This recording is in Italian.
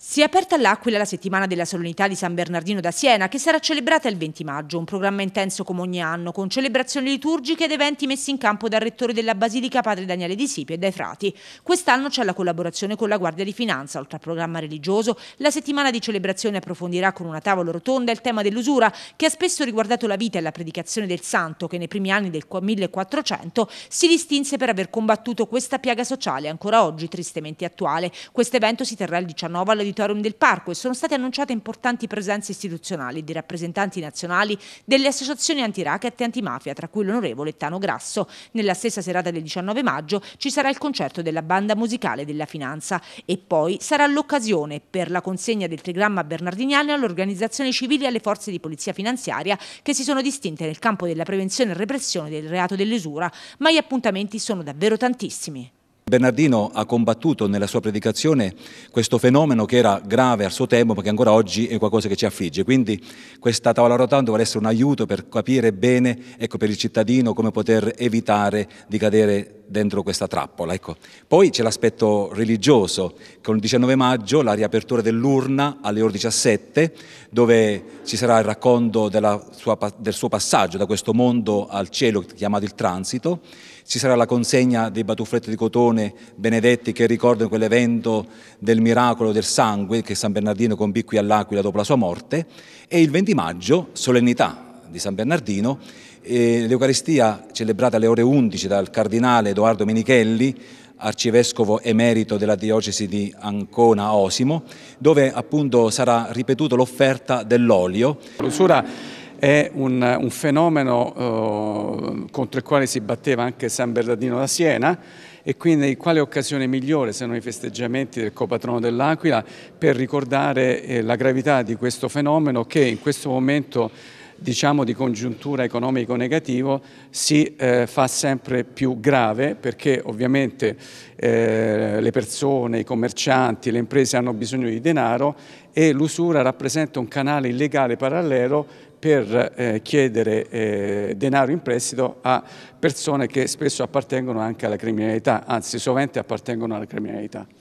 Si è aperta all'Aquila la settimana della solennità di San Bernardino da Siena, che sarà celebrata il 20 maggio, un programma intenso come ogni anno, con celebrazioni liturgiche ed eventi messi in campo dal rettore della Basilica Padre Daniele Di Sipio e dai frati. Quest'anno c'è la collaborazione con la Guardia di Finanza, oltre al programma religioso, la settimana di celebrazione approfondirà con una tavola rotonda il tema dell'usura, che ha spesso riguardato la vita e la predicazione del santo, che nei primi anni del 1400 si distinse per aver combattuto questa piaga sociale ancora oggi tristemente attuale. Questo evento si terrà il 19 alla dell'Auditorium del Parco e sono state annunciate importanti presenze istituzionali di rappresentanti nazionali delle associazioni anti-racket e antimafia, tra cui l'onorevole Tano Grasso. Nella stessa serata del 19 maggio ci sarà il concerto della banda musicale della Finanza e poi sarà l'occasione per la consegna del trigramma bernardiniano all'organizzazione civile e alle forze di polizia finanziaria che si sono distinte nel campo della prevenzione e repressione del reato dell'esura, ma gli appuntamenti sono davvero tantissimi. Bernardino ha combattuto nella sua predicazione questo fenomeno che era grave al suo tempo ma che ancora oggi è qualcosa che ci affligge. Quindi questa tavola rotonda vuole essere un aiuto per capire bene, ecco, per il cittadino come poter evitare di cadere dentro questa trappola. Ecco. Poi c'è l'aspetto religioso, con il 19 maggio la riapertura dell'urna alle ore 17, dove ci sarà il racconto sua, del suo passaggio da questo mondo al cielo chiamato il transito, ci sarà la consegna dei batuffletti di cotone benedetti che ricordano quell'evento del miracolo del sangue che San Bernardino compì qui all'Aquila dopo la sua morte, e il 20 maggio solennità di San Bernardino L'Eucaristia celebrata alle ore 11 dal Cardinale Edoardo Menichelli, arcivescovo emerito della diocesi di Ancona Osimo, dove appunto sarà ripetuta l'offerta dell'olio. L'usura è un, un fenomeno eh, contro il quale si batteva anche San Bernardino da Siena e quindi quale occasione migliore se non i festeggiamenti del copatrono dell'Aquila per ricordare eh, la gravità di questo fenomeno che in questo momento diciamo, di congiuntura economico negativo si eh, fa sempre più grave perché ovviamente eh, le persone, i commercianti, le imprese hanno bisogno di denaro e l'usura rappresenta un canale illegale parallelo per eh, chiedere eh, denaro in prestito a persone che spesso appartengono anche alla criminalità, anzi sovente appartengono alla criminalità.